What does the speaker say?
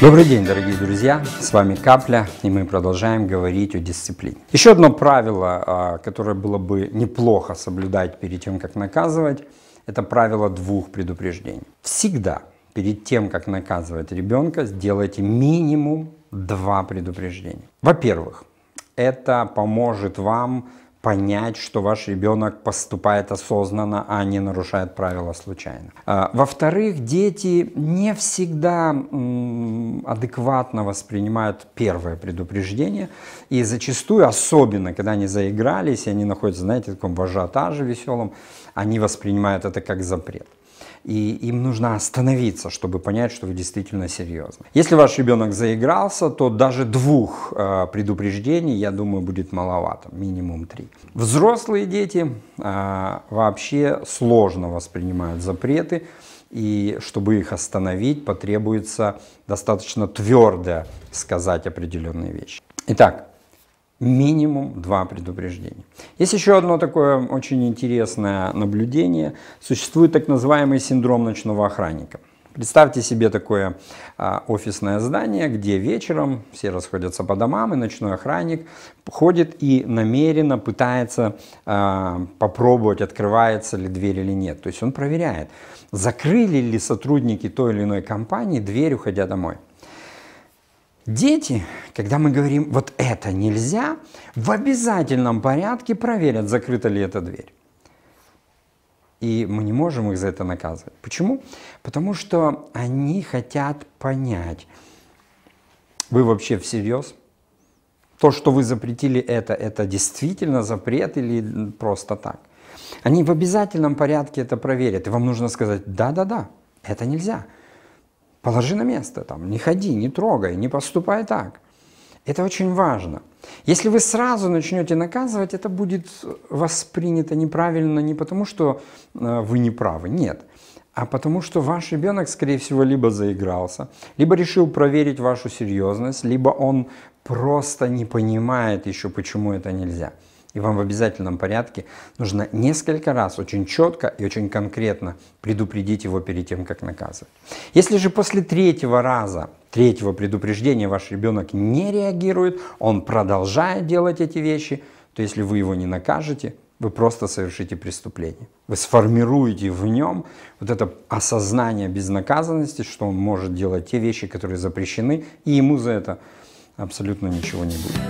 Добрый день, дорогие друзья! С вами Капля, и мы продолжаем говорить о дисциплине. Еще одно правило, а, которое было бы неплохо соблюдать перед тем, как наказывать, это правило двух предупреждений. Всегда перед тем, как наказывать ребенка, сделайте минимум два предупреждения. Во-первых, это поможет вам понять, что ваш ребенок поступает осознанно, а не нарушает правила случайно. А, во-вторых, дети не всегда адекватно воспринимают первое предупреждение, и зачастую, особенно когда они заигрались, и они находятся, знаете, в таком ажиотаже веселом, они воспринимают это как запрет и им нужно остановиться, чтобы понять, что вы действительно серьезны. Если ваш ребенок заигрался, то даже двух э, предупреждений, я думаю, будет маловато, минимум три. Взрослые дети э, вообще сложно воспринимают запреты, и чтобы их остановить, потребуется достаточно твердо сказать определенные вещи. Итак, минимум два предупреждения. Есть еще одно такое очень интересное наблюдение. Существует так называемый синдром ночного охранника. Представьте себе такое а, офисное здание, где вечером все расходятся по домам, и ночной охранник ходит и намеренно пытается а, попробовать, открывается ли дверь или нет. То есть он проверяет, закрыли ли сотрудники той или иной компании дверь, уходя домой. Дети когда мы говорим, вот это нельзя, в обязательном порядке проверят, закрыта ли эта дверь. И мы не можем их за это наказывать. Почему? Потому что они хотят понять, вы вообще всерьез? То, что вы запретили это, это действительно запрет или просто так? Они в обязательном порядке это проверят. И вам нужно сказать, да-да-да, это нельзя. Положи на место, там, не ходи, не трогай, не поступай так. Это очень важно. Если вы сразу начнете наказывать, это будет воспринято неправильно не потому, что э, вы не правы, нет, а потому что ваш ребенок, скорее всего, либо заигрался, либо решил проверить вашу серьезность, либо он просто не понимает еще, почему это нельзя. И вам в обязательном порядке нужно несколько раз очень четко и очень конкретно предупредить его перед тем, как наказывать. Если же после третьего раза, третьего предупреждения ваш ребенок не реагирует, он продолжает делать эти вещи, то если вы его не накажете, вы просто совершите преступление. Вы сформируете в нем вот это осознание безнаказанности, что он может делать те вещи, которые запрещены, и ему за это абсолютно ничего не будет.